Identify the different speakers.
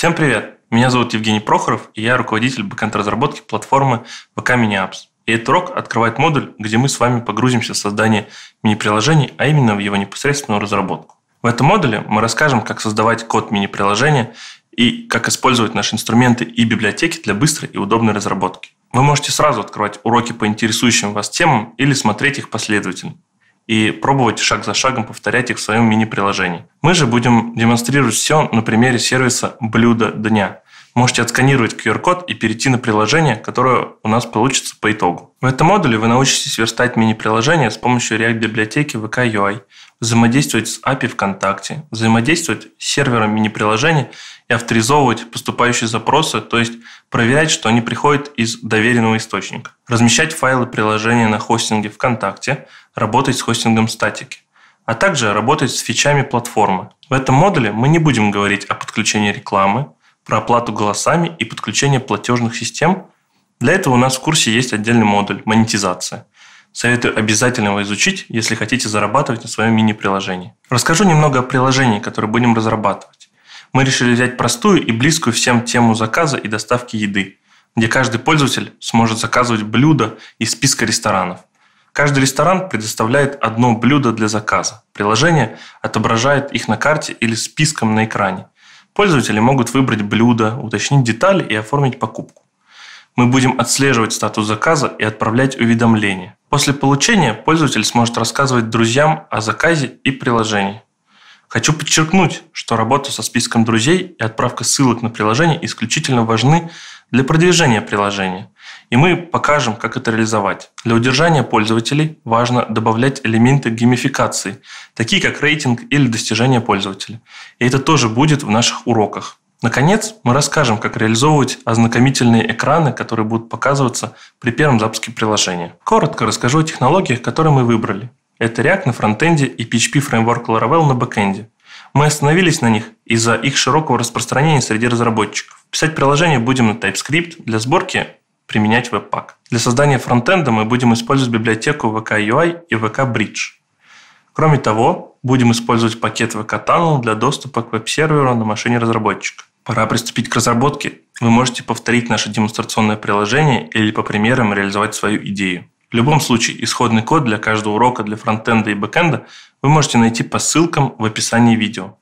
Speaker 1: Всем привет! Меня зовут Евгений Прохоров, и я руководитель бэкэнд-разработки платформы ВК Mini-Apps. И этот урок открывает модуль, где мы с вами погрузимся в создание мини-приложений, а именно в его непосредственную разработку. В этом модуле мы расскажем, как создавать код мини-приложения и как использовать наши инструменты и библиотеки для быстрой и удобной разработки. Вы можете сразу открывать уроки по интересующим вас темам или смотреть их последовательно и пробовать шаг за шагом повторять их в своем мини-приложении. Мы же будем демонстрировать все на примере сервиса «Блюдо дня». Можете отсканировать QR-код и перейти на приложение, которое у нас получится по итогу. В этом модуле вы научитесь верстать мини-приложение с помощью React-библиотеки VK взаимодействовать с API ВКонтакте, взаимодействовать с сервером мини приложения и авторизовывать поступающие запросы, то есть проверять, что они приходят из доверенного источника. Размещать файлы приложения на хостинге ВКонтакте, работать с хостингом статики, а также работать с фичами платформы. В этом модуле мы не будем говорить о подключении рекламы, про оплату голосами и подключение платежных систем. Для этого у нас в курсе есть отдельный модуль «Монетизация», Советую обязательно его изучить, если хотите зарабатывать на своем мини-приложении. Расскажу немного о приложении, которое будем разрабатывать. Мы решили взять простую и близкую всем тему заказа и доставки еды, где каждый пользователь сможет заказывать блюдо из списка ресторанов. Каждый ресторан предоставляет одно блюдо для заказа. Приложение отображает их на карте или списком на экране. Пользователи могут выбрать блюдо, уточнить детали и оформить покупку. Мы будем отслеживать статус заказа и отправлять уведомления. После получения пользователь сможет рассказывать друзьям о заказе и приложении. Хочу подчеркнуть, что работа со списком друзей и отправка ссылок на приложение исключительно важны для продвижения приложения. И мы покажем, как это реализовать. Для удержания пользователей важно добавлять элементы геймификации, такие как рейтинг или достижение пользователя. И это тоже будет в наших уроках. Наконец, мы расскажем, как реализовывать ознакомительные экраны, которые будут показываться при первом запуске приложения. Коротко расскажу о технологиях, которые мы выбрали. Это React на фронтенде и PHP фреймворк Laravel на бэкенде. Мы остановились на них из-за их широкого распространения среди разработчиков. Писать приложение будем на TypeScript, для сборки применять Webpack. Для создания фронтенда мы будем использовать библиотеку VK-UI и VK-Bridge. Кроме того, будем использовать пакет VK Tunnel для доступа к веб-серверу на машине разработчика. Пора приступить к разработке. Вы можете повторить наше демонстрационное приложение или по примерам реализовать свою идею. В любом случае, исходный код для каждого урока для фронтенда и бэкенда вы можете найти по ссылкам в описании видео.